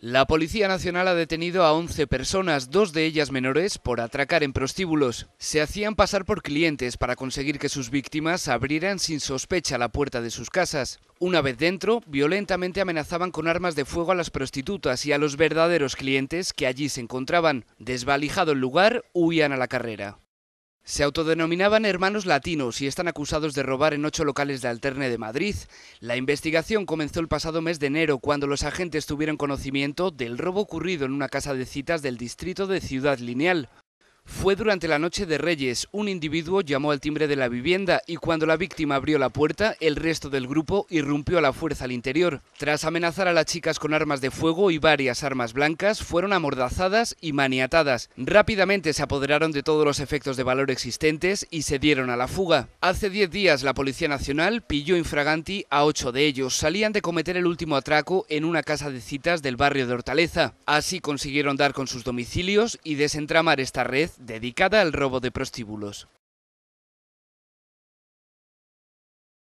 La Policía Nacional ha detenido a 11 personas, dos de ellas menores, por atracar en prostíbulos. Se hacían pasar por clientes para conseguir que sus víctimas abrieran sin sospecha la puerta de sus casas. Una vez dentro, violentamente amenazaban con armas de fuego a las prostitutas y a los verdaderos clientes que allí se encontraban. Desvalijado el lugar, huían a la carrera. Se autodenominaban hermanos latinos y están acusados de robar en ocho locales de Alterne de Madrid. La investigación comenzó el pasado mes de enero cuando los agentes tuvieron conocimiento del robo ocurrido en una casa de citas del distrito de Ciudad Lineal. Fue durante la noche de Reyes. Un individuo llamó al timbre de la vivienda y cuando la víctima abrió la puerta, el resto del grupo irrumpió a la fuerza al interior. Tras amenazar a las chicas con armas de fuego y varias armas blancas, fueron amordazadas y maniatadas. Rápidamente se apoderaron de todos los efectos de valor existentes y se dieron a la fuga. Hace 10 días la Policía Nacional pilló infraganti a 8 de ellos. Salían de cometer el último atraco en una casa de citas del barrio de Hortaleza. Así consiguieron dar con sus domicilios y desentramar esta red dedicada al robo de prostíbulos.